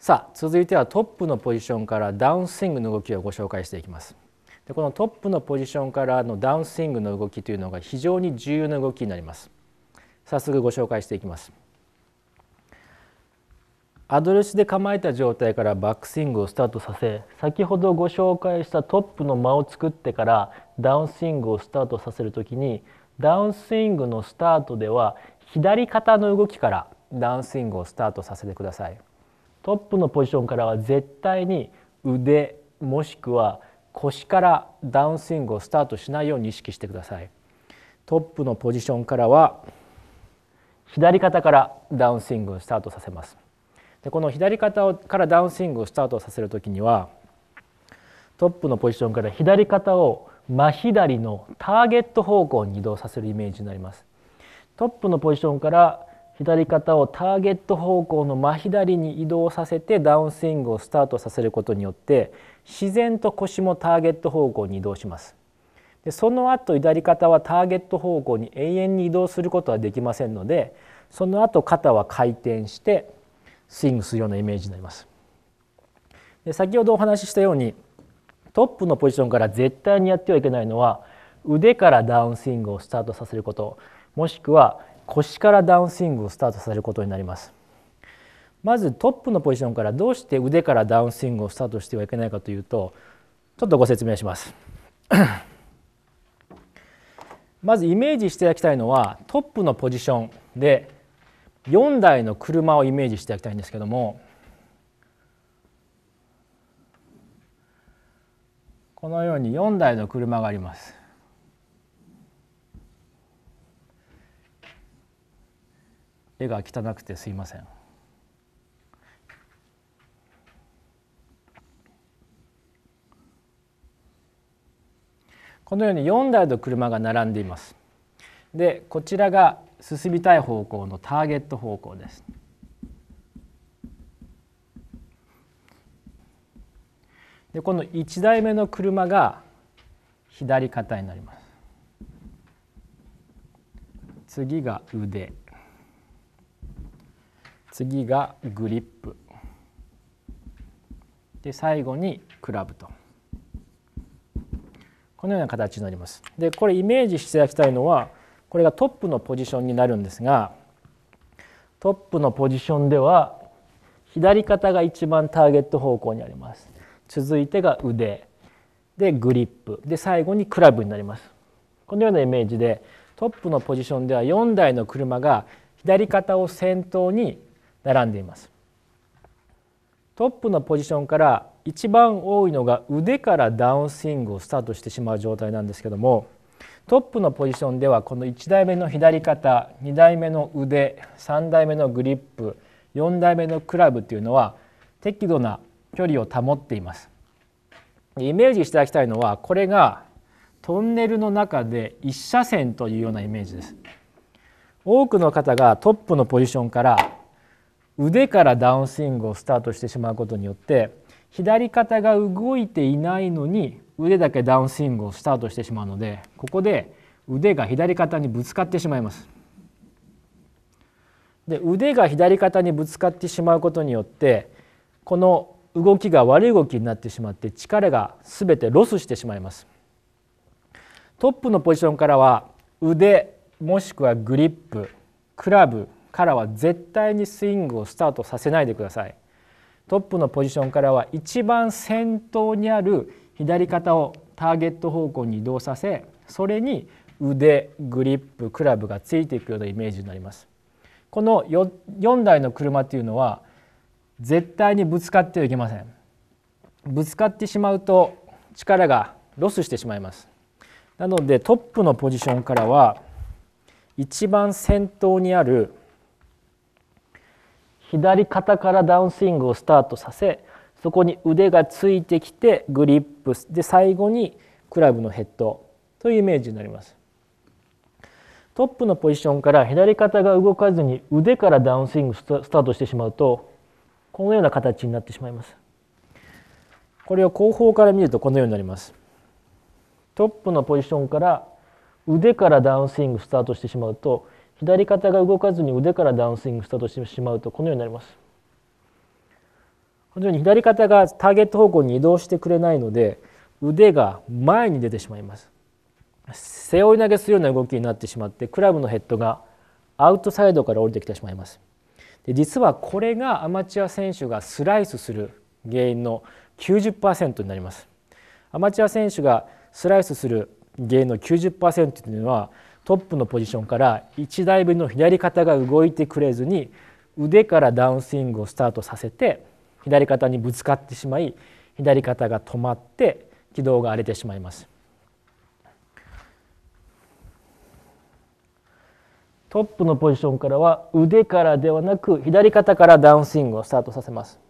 さあ続いてはトップのポジションからダウンスイングの動きをご紹介していきますでこのトップのポジションからのダウンスイングの動きというのが非常に重要な動きになります早速ご紹介していきますアドレスで構えた状態からバックスイングをスタートさせ先ほどご紹介したトップの間を作ってからダウンスイングをスタートさせるときにダウンスイングのスタートでは左肩の動きからダウンスイングをスタートさせてくださいトップのポジションからは絶対に腕もしくは腰からダウンスイングをスタートしないように意識してくださいトップのポジションからは左肩からダウンスイングをスタートさせますでこの左肩からダウンスイングをスタートさせるときにはトップのポジションから左肩を真左のターゲット方向に移動させるイメージになりますトップのポジションから左肩をターゲット方向の真左に移動させてダウンスイングをスタートさせることによって自然と腰もターゲット方向に移動しますでその後左肩はターゲット方向に永遠に移動することはできませんのでその後肩は回転してスイングするようなイメージになりますで先ほどお話ししたようにトップのポジションから絶対にやってはいけないのは腕からダウンスイングをスタートさせることもしくは腰からダウンスイングをスタートさせることになりますまずトップのポジションからどうして腕からダウンスイングをスタートしてはいけないかというとちょっとご説明します まずイメージしていただきたいのはトップのポジションで4台の車をイメージしていただきたいんですけどもこのように4台の車があります絵が汚くてすいません。このように4台の車が並んでいます。でこちらが進みたい方向のターゲット方向です。でこの1台目の車が左肩になります。次が腕。次がグリップで最後にクラブとこのような形になります。でこれイメージしていただきたいのはこれがトップのポジションになるんですがトップのポジションでは左肩が一番ターゲット方向にあります。続いてが腕でグリップで最後にクラブになります。このようなイメージでトップのポジションでは4台の車が左肩を先頭に並んでいますトップのポジションから一番多いのが腕からダウンスイングをスタートしてしまう状態なんですけどもトップのポジションではこの1台目の左肩2台目の腕3台目のグリップ4台目のクラブというのは適度な距離を保っていますイメージしていただきたいのはこれがトンネルの中で1車線というようなイメージです多くの方がトップのポジションから腕からダウンスイングをスタートしてしまうことによって左肩が動いていないのに腕だけダウンスイングをスタートしてしまうのでここで腕が左肩にぶつかってしまいます。で腕が左肩にぶつかってしまうことによってこの動きが悪い動きになってしまって力が全てロスしてしまいます。トップのポジションからは腕もしくはグリップクラブからは絶対にスイングをスタートさせないでくださいトップのポジションからは一番先頭にある左肩をターゲット方向に移動させそれに腕グリップクラブがついていくようなイメージになりますこの 4, 台の車っていうのは絶対にぶつかってはいけませんぶつかってしまうと力がロスしてしまいますなのでトップのポジションからは一番先頭にある左肩からダウンスイングをスタートさせそこに腕がついてきてグリップで最後にクラブのヘッドというイメージになりますトップのポジションから左肩が動かずに腕からダウンスイングスタートしてしまうとこのような形になってしまいますこれを後方から見るとこのようになりますトップのポジションから腕からダウンスイングスタートしてしまうと左肩が動かずに腕からダウンスイングしたとしてしまうとこのようになりますこのように左肩がターゲット方向に移動してくれないので腕が前に出てしまいます背負い投げするような動きになってしまってクラブのヘッドがアウトサイドから降りてきてしまいますで実はこれがアマチュア選手がスライスする原因の90%になりますアマチュア選手がスライスする原因の90%というのはトップのポジションから1台分の左肩が動いてくれずに腕からダウンスイングをスタートさせて左肩にぶつかってしまい左肩が止まって軌道が荒れてしまいます。トップのポジションからは腕からではなく左肩からダウンスイングをスタートさせます。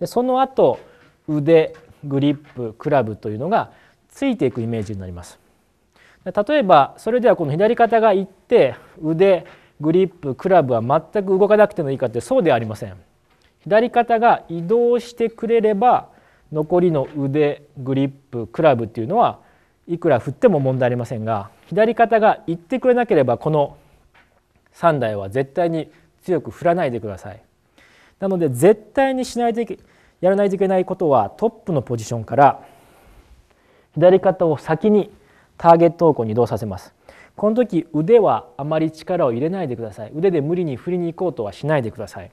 でその後腕グリップクラブというのがついていくイメージになります。例えばそれではこの左肩が行って腕グリップクラブは全く動かなくてもいいかってそうではありません。左肩が移動してくれれば残りの腕グリップクラブっていうのはいくら振っても問題ありませんが左肩が行ってくれなければこの3台は絶対に強く振らないでください。なので絶対にしないといけやらないといけないことはトップのポジションから左肩を先にターゲット方向に移動させますこの時腕はあまり力を入れないでください腕で無理に振りに行こうとはしないでください